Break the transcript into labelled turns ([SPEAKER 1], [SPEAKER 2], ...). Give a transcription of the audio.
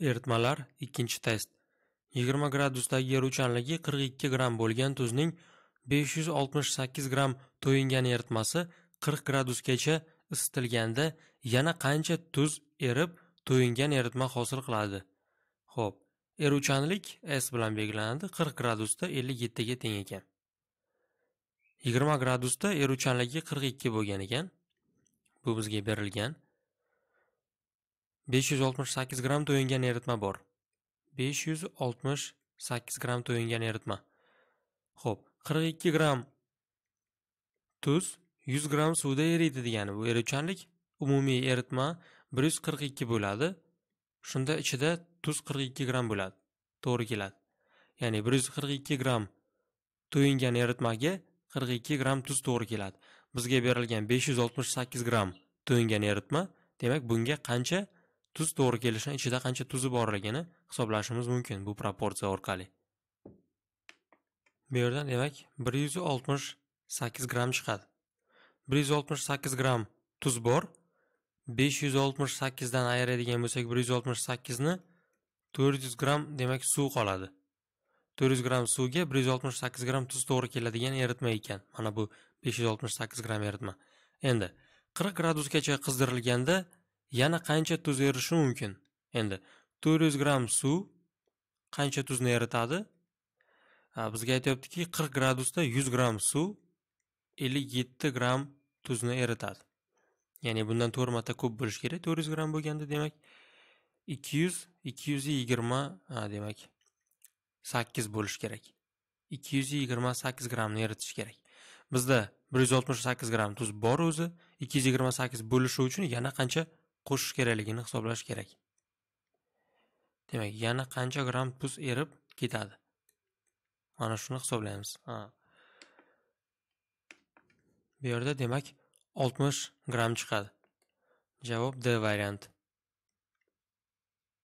[SPEAKER 1] Eritmalar 2-test. 20 gradusdagi yeruchanligi 42 gramm bo'lgan tuzning 568 gramm to'yingan eritmasi 40 gradusgacha isitilganda yana qancha tuz erib to'yingan eritma hosil qiladi? Xo'p, eruvchanlik S bilan belgilanadi, 40 gradusda 57 ga teng ekan. 20 gradusda eruvchanligi 42 bo'lgan ekan. Bu bizga berilgan. 568 gram to'yingan eritma bor 568 gram to'yingan eritma Xo'p, 42 gram tuz 100 gram suvda eriydi degani bu erituvchanlik umumiy eritma 142 bo'ladi shunda ichida tuz 42 gram bo'ladi to'g'ri keladi ya'ni 142 gram to'yingan eritmaga 42 gram tuz to'g'ri keladi bizga berilgan 568 gram to'yingan eritma demak bunga qancha tuz to'g'ri kelishini ichida qancha tuzi borligini hisoblashimiz mumkin bu proporsiya orqali bu yerdan demak 168 gramm chiqadi 168 gramm tuz bor 568 dan ayiradigan bo'lsak 168 ni 400 gramm demak suv qoladi 400 gramm suvga 168 gramm tuz to'g'ri keladigan eritma ekan mana bu 568 gramm eritma endi 40 gradusgacha qizdirilganda yana qancha tuz erishi mumkin endi to'rt yuz gramm suv qancha tuzni eritadi bizga aytyaptiki qirq gradusda yuz gramm suv ellik yetti gramm tuzni eritadi ya'ni bundan to'rt marta ko'p bo'lishi kerak to'rt yuz gramm bo'lganda demak ikki yuz ikki yuz yigirma demak sakkiz bo'lishi kerak ikki yuz yigirma sakkiz grammni eritish kerak bizda bir yuz oltmish sakkiz gramm tuz bor o'zi ikki yuz yigirma sakkiz bo'lishi uchun yana qancha qo'shish kerakligini hisoblash kerak demak yana qancha gramm tuz erib ketadi mana shuni hisoblaymiz ha bu yerda demak 60 gramm chiqadi javob d varianti